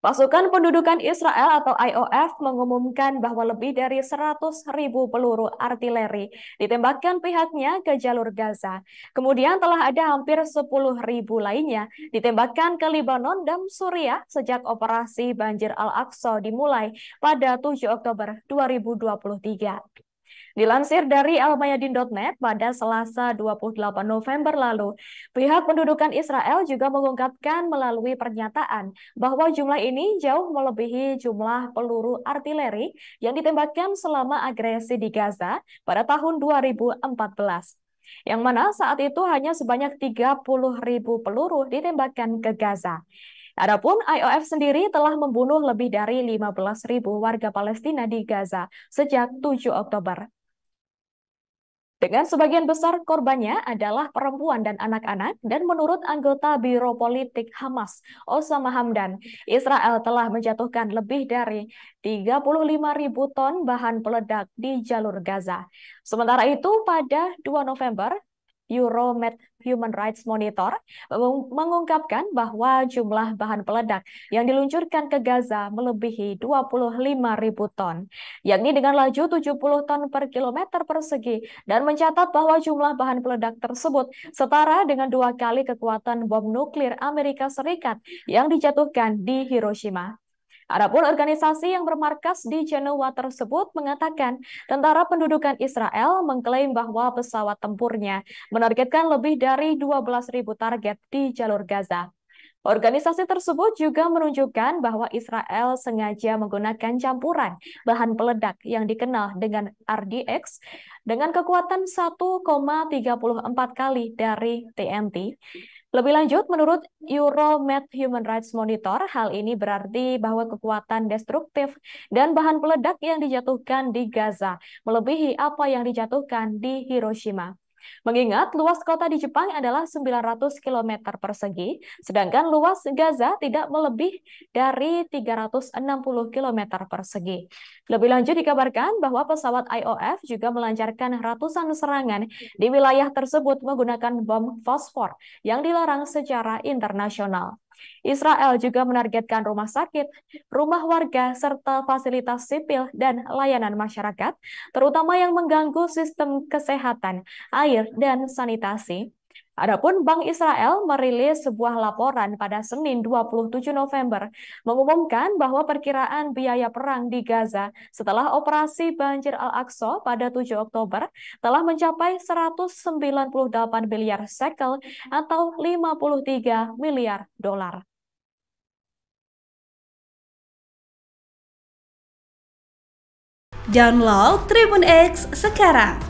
Pasukan Pendudukan Israel atau IOF mengumumkan bahwa lebih dari 100 ribu peluru artileri ditembakkan pihaknya ke jalur Gaza. Kemudian telah ada hampir 10 ribu lainnya ditembakkan ke Lebanon dan Suriah sejak operasi banjir Al-Aqsa dimulai pada 7 Oktober 2023. Dilansir dari almayadin.net pada Selasa 28 November lalu, pihak pendudukan Israel juga mengungkapkan melalui pernyataan bahwa jumlah ini jauh melebihi jumlah peluru artileri yang ditembakkan selama agresi di Gaza pada tahun 2014 yang mana saat itu hanya sebanyak 30 ribu peluru ditembakkan ke Gaza. Adapun IOF sendiri telah membunuh lebih dari 15.000 warga Palestina di Gaza sejak 7 Oktober. Dengan sebagian besar korbannya adalah perempuan dan anak-anak, dan menurut anggota Biro Politik Hamas, Osama Hamdan, Israel telah menjatuhkan lebih dari 35 ribu ton bahan peledak di jalur Gaza. Sementara itu, pada 2 November, Euromed Human Rights Monitor mengungkapkan bahwa jumlah bahan peledak yang diluncurkan ke Gaza melebihi 25 ribu ton, yakni dengan laju 70 ton per kilometer persegi dan mencatat bahwa jumlah bahan peledak tersebut setara dengan dua kali kekuatan bom nuklir Amerika Serikat yang dijatuhkan di Hiroshima. Adapun organisasi yang bermarkas di Jenewa tersebut mengatakan tentara pendudukan Israel mengklaim bahwa pesawat tempurnya menargetkan lebih dari 12.000 target di jalur Gaza. Organisasi tersebut juga menunjukkan bahwa Israel sengaja menggunakan campuran bahan peledak yang dikenal dengan RDX dengan kekuatan 1,34 kali dari TNT lebih lanjut, menurut Euromed Human Rights Monitor, hal ini berarti bahwa kekuatan destruktif dan bahan peledak yang dijatuhkan di Gaza melebihi apa yang dijatuhkan di Hiroshima. Mengingat luas kota di Jepang adalah 900 km persegi, sedangkan luas Gaza tidak melebih dari 360 km persegi. Lebih lanjut dikabarkan bahwa pesawat IOF juga melancarkan ratusan serangan di wilayah tersebut menggunakan bom fosfor yang dilarang secara internasional. Israel juga menargetkan rumah sakit, rumah warga, serta fasilitas sipil dan layanan masyarakat, terutama yang mengganggu sistem kesehatan, air, dan sanitasi, Adapun Bank Israel merilis sebuah laporan pada Senin 27 November mengumumkan bahwa perkiraan biaya perang di Gaza setelah operasi banjir Al-Aqsa pada 7 Oktober telah mencapai 198 miliar sekel atau 53 miliar dolar. Download Tribun X sekarang